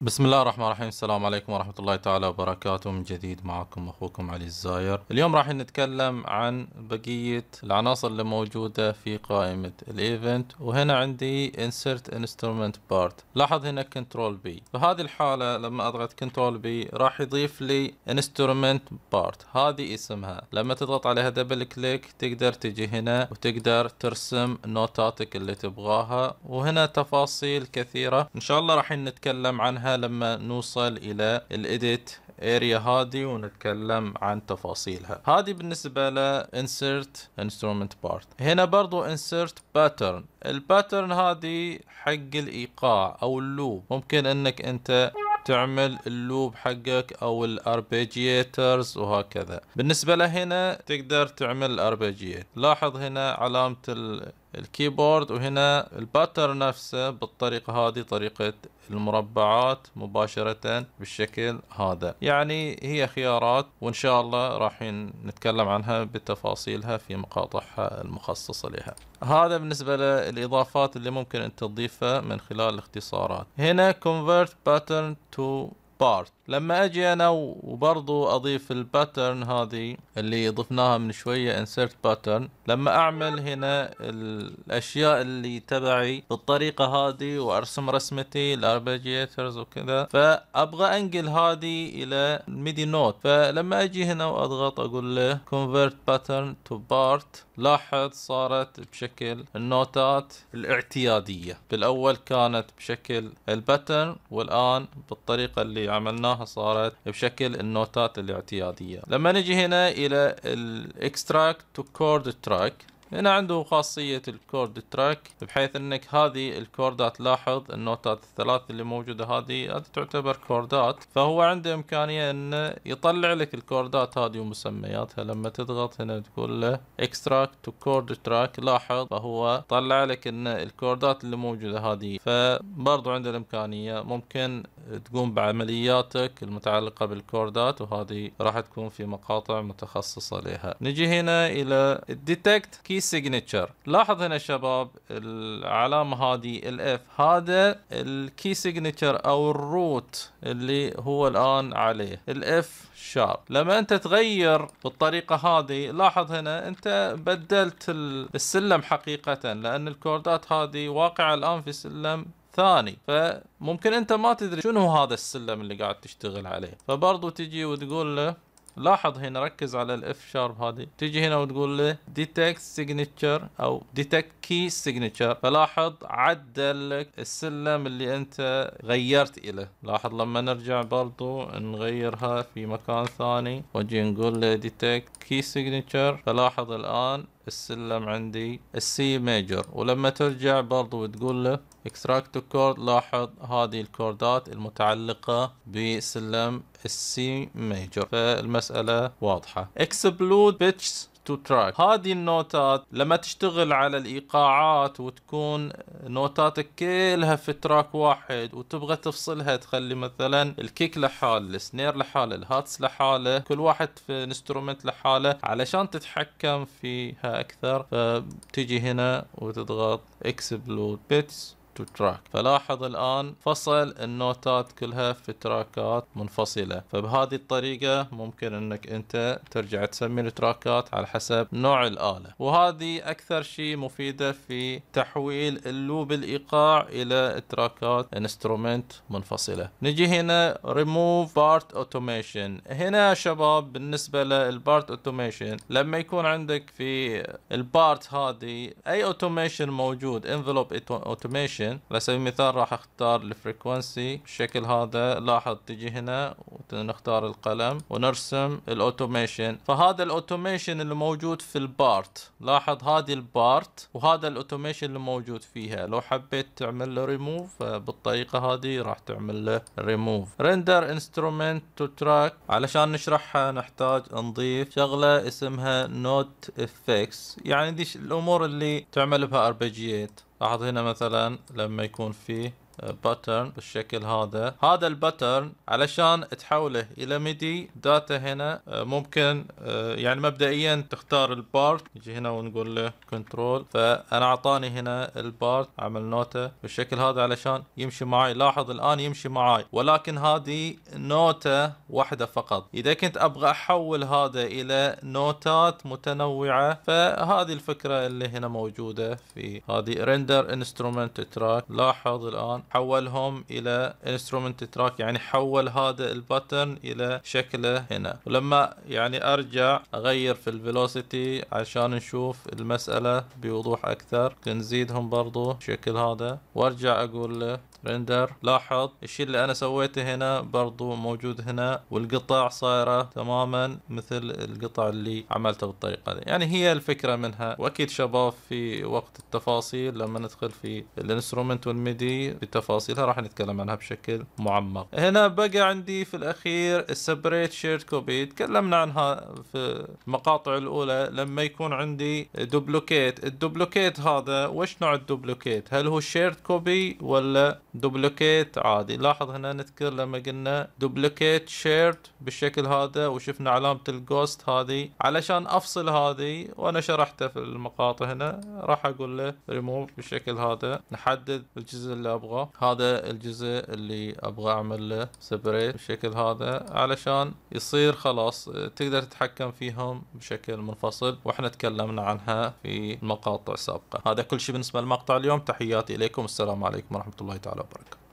بسم الله الرحمن الرحيم السلام عليكم ورحمة الله تعالى وبركاته من جديد معكم أخوكم علي الزاير اليوم راح نتكلم عن بقية العناصر اللي موجودة في قائمة الايفنت وهنا عندي insert instrument part لاحظ هنا control B فهذه الحالة لما اضغط control B راح يضيف لي instrument part هذه اسمها لما تضغط عليها دبل كليك تقدر تجي هنا وتقدر ترسم نوتاتك اللي تبغاها وهنا تفاصيل كثيرة ان شاء الله راح نتكلم عنها لما نوصل الى الايديت اريا هذه ونتكلم عن تفاصيلها هذه بالنسبه ل insert instrument part هنا برضو insert pattern الباترن هذه حق الايقاع او اللوب ممكن انك انت تعمل اللوب حقك او الاربيجيترز وهكذا بالنسبه لهنا تقدر تعمل الاربيجيت لاحظ هنا علامه الكيبورد وهنا الباتر نفسه بالطريقة هذه طريقة المربعات مباشرة بالشكل هذا يعني هي خيارات وإن شاء الله راح نتكلم عنها بتفاصيلها في مقاطعها المخصصة لها هذا بالنسبة للإضافات اللي ممكن أن تضيفها من خلال الاختصارات هنا convert pattern to part لما اجي انا وبرضو اضيف الباترن هذه اللي ضفناها من شوية insert pattern لما اعمل هنا الاشياء اللي تبعي بالطريقة هذه وارسم رسمتي الاربجيترز وكذا فابغى انقل هذه الى ميدي نوت فلما اجي هنا واضغط اقول له convert pattern to part لاحظ صارت بشكل النوتات الاعتيادية بالاول كانت بشكل الباترن والان بالطريقة اللي عملناها قرأناها صارت بشكل النوتات الاعتيادية لما نجي هنا إلى الاكستراكت تو كورد تراك هنا عنده خاصية الكورد تراك بحيث انك هذه الكوردات لاحظ النوتات الثلاث اللي موجودة هذه هذه تعتبر كوردات فهو عنده امكانية انه يطلع لك الكوردات هذه ومسمياتها لما تضغط هنا تقول له اكستراكت تو كورد تراك لاحظ فهو طلع لك ان الكوردات اللي موجودة هذه فبرضو عنده الامكانية ممكن تقوم بعملياتك المتعلقة بالكوردات وهذه راح تكون في مقاطع متخصصة لها نجي هنا إلى detect key signature لاحظ هنا شباب العلامة هذه الاف هذا الكي سيجنتشر أو الروت اللي هو الآن عليه الاف شارب لما انت تغير بالطريقه هذه لاحظ هنا انت بدلت السلم حقيقه لان الكوردات هذه واقعه الان في سلم ثاني فممكن انت ما تدري شنو هذا السلم اللي قاعد تشتغل عليه فبرضو تجي وتقول له لاحظ هنا ركز على الاف شارب هذه تيجي هنا وتقول له ديتكت سيجنتشر او ديتكت كي سيجنتشر فلاحظ عدل لك السلم اللي انت غيرت له لاحظ لما نرجع برضو نغيرها في مكان ثاني واجي نقول له ديتكت كي سيجنتشر فلاحظ الان السلم عندي السي ميجر ولما ترجع برضو بتقول له اكستراكت كورد لاحظ هذه الكوردات المتعلقة بسلم السي ميجر فالمسألة واضحة اكسبلود بيتش تو تراك هذه النوتات لما تشتغل على الايقاعات وتكون نوتاتك كلها في تراك واحد وتبغى تفصلها تخلي مثلا الكيك لحال السنير لحاله الهاتس لحاله كل واحد في انسترومنت لحاله علشان تتحكم فيها اكثر فتجي هنا وتضغط اكسبلود بيتس تو تراك فلاحظ الآن فصل النوتات كلها في تراكات منفصلة فبهذه الطريقة ممكن أنك أنت ترجع تسمي التراكات على حسب نوع الآلة وهذه أكثر شيء مفيدة في تحويل اللوب الإيقاع إلى تراكات انسترومنت منفصلة نجي هنا ريموف بارت اوتوميشن هنا يا شباب بالنسبة للبارت اوتوميشن لما يكون عندك في البارت هذه أي اوتوميشن موجود انفلوب اوتوميشن البوزيشن على سبيل المثال راح اختار الفريكونسي بالشكل هذا لاحظ تجي هنا نختار القلم ونرسم الاوتوميشن فهذا الاوتوميشن اللي موجود في البارت لاحظ هذه البارت وهذا الاوتوميشن اللي موجود فيها لو حبيت تعمل له ريموف بالطريقه هذه راح تعمل له ريموف ريندر انسترومنت تو تراك علشان نشرحها نحتاج نضيف شغله اسمها نوت افكس يعني دي الامور اللي تعمل بها اربجيات لاحظ هنا مثلا لما يكون فيه باترن بالشكل هذا هذا الباترن علشان تحوله الى ميدي داتا هنا آه، ممكن آه، يعني مبدئيا تختار البارت نجي هنا ونقول له كنترول فانا اعطاني هنا البارت عمل نوته بالشكل هذا علشان يمشي معي لاحظ الان يمشي معي ولكن هذه نوته واحده فقط اذا كنت ابغى احول هذا الى نوتات متنوعه فهذه الفكره اللي هنا موجوده في هذه ريندر انسترومنت تراك لاحظ الان حولهم الى انسترومنت تراك يعني حول هذا الباترن الى شكله هنا ولما يعني ارجع اغير في الفيلوسيتي عشان نشوف المسألة بوضوح اكثر نزيدهم برضو شكل هذا وارجع اقول له رندر لاحظ الشيء اللي انا سويته هنا برضو موجود هنا والقطع صايرة تماما مثل القطع اللي عملته بالطريقة دي يعني هي الفكرة منها واكيد شباب في وقت التفاصيل لما ندخل في الانسترومنت والميدي تفاصيلها راح نتكلم عنها بشكل معمق هنا بقى عندي في الاخير السبريت شيرد كوبي تكلمنا عنها في المقاطع الاولى لما يكون عندي دوبلوكيت الدوبلوكيت هذا وش نوع الدوبلوكيت هل هو شيرد كوبي ولا دوبلوكيت عادي لاحظ هنا نذكر لما قلنا دوبلوكيت شيرد بالشكل هذا وشفنا علامة الجوست هذه علشان افصل هذه وانا شرحته في المقاطع هنا راح اقول له ريموف بالشكل هذا نحدد الجزء اللي ابغاه القناه هذا الجزء اللي ابغى اعمل له سبريت بالشكل هذا علشان يصير خلاص آه، تقدر تتحكم فيهم بشكل منفصل واحنا تكلمنا عنها في مقاطع سابقه هذا كل شيء بالنسبه للمقطع اليوم تحياتي اليكم السلام عليكم ورحمه الله تعالى وبركاته